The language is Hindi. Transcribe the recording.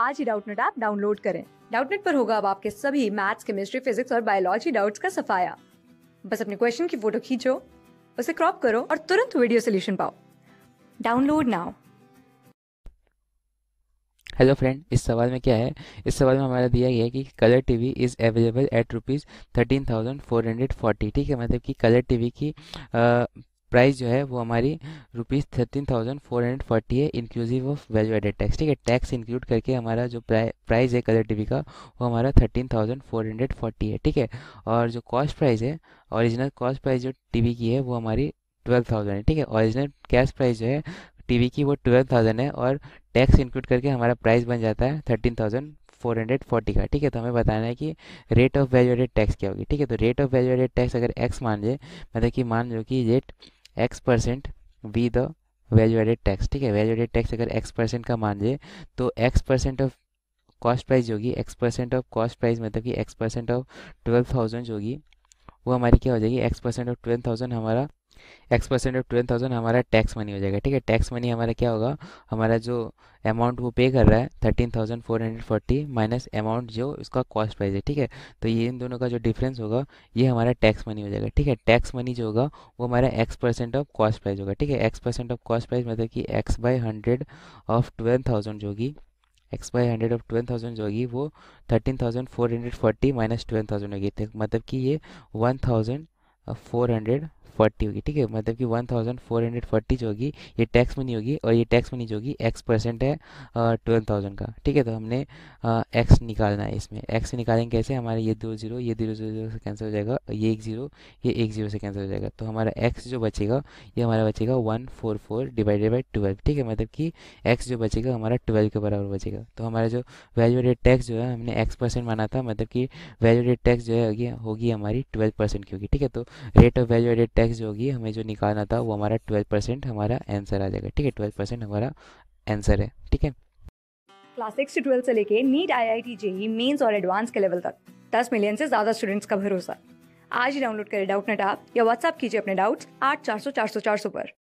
आज ही डाउटनेट ऐप डाउनलोड करें डाउटनेट पर होगा अब आपके सभी मैथ्स केमिस्ट्री फिजिक्स और बायोलॉजी डाउट्स का सफाया बस अपने क्वेश्चन की फोटो खींचो उसे क्रॉप करो और तुरंत वीडियो सोल्यूशन पाओ डाउनलोड नाउ हेलो फ्रेंड इस सवाल में क्या है इस सवाल में हमारा दिया गया है कि colour TV is available at rupees thirteen thousand four hundred forty ठीक है मतलब कि कलर टीवी की प्राइस जो है वो हमारी rupees thirteen thousand four hundred forty है inclusive of value added tax ठीक है टैक्स इंक्लूड करके हमारा जो प्राइस है कलर टीवी का वो हमारा thirteen thousand four hundred forty है ठीक है और जो कॉस्ट प्राइस है ओरिजिनल कॉस्ट प्राइस जो टीवी की है वो हमारी ट्वेल्व थाउजेंड है ठीक है ओरिजिनल कैश प्राइस जो है टीवी की वो ट्वेल्व थाउजेंड है और टैक्स इंक्लूड करके हमारा प्राइस बन जाता है thirteen thousand four hundred forty का ठीक है तो हमें बताना है कि rate of value added tax क्या होगी ठीक है तो rate of value added tax अगर एक्स मान लें मतलब कि मान लो कि rate X percent be the value added tax ठीक है वैल्यू एडेड टैक्स अगर एक्स परसेंट का मान लें तो X percent of cost price होगी x percent of cost price मतलब कि X percent of twelve thousand होगी वो हमारी क्या हो जाएगी X percent of twelve thousand हमारा x percent of twelve thousand हमारा टैक्स मनी हो जाएगा ठीक है टैक्स मनी हमारा क्या होगा हमारा जो अमाउंट वो पे कर रहा है thirteen thousand four hundred forty minus amount जो उसका कॉस्ट प्राइस है ठीक है तो ये इन दोनों का जो डिफरेंस होगा ये हमारा टैक्स मनी हो जाएगा ठीक है टैक्स मनी जो होगा वो हमारा x percent of cost price होगा ठीक है x percent of cost price मतलब कि x by hundred of twelve thousand जो होगी x by hundred of twelve thousand जो होगी वो thirteen thousand four hundred forty minus twelve thousand होगी तो मतलब कि ये one thousand four hundred forty होगी ठीक है मतलब कि one thousand four hundred forty जो होगी ये टैक्स मनी होगी और ये टैक्स मनी जो होगी एक्स परसेंट है ट्वेल्व थाउजेंड का ठीक है तो हमने एक्स निकालना है इसमें एक्स निकालेंगे कैसे हमारे ये दो जीरो ये जीरो जीरो से कैंसिल हो जाएगा ये एक जीरो ये एक जीरो से कैंसिल हो जाएगा तो हमारा एक्स जो बचेगा ये हमारा बचेगा one four four divided by twelve ठीक है मतलब कि एक्स जो बचेगा हमारा ट्वेल्व के बराबर बचेगा तो हमारा जो वैल्यूडेड टैक्स जो है हमने एक्स परसेंट माना था मतलब कि वैल्यूडेड टैक्स जो है होगी हमारी ट्वेल्व परसेंट की होगी ठीक है तो rate of value added tax tax जो होगी हमें जो निकालना था वो हमारा ट्वेल्व परसेंट हमारा आंसर आ जाएगा ठीक है ट्वेल्व परसेंट हमारा आंसर है ठीक है क्लास सिक्स से ट्वेल्थ से लेके NEET I I T JEE mains और एडवांस के लेवल तक दस मिलियन से ज्यादा स्टूडेंट्स का भरोसा आज ही डाउनलोड करें डाउट नेट ऐप या व्हाट्सअप कीजिए अपने डाउट्स आठ चार सौ चार सौ चार सौ पर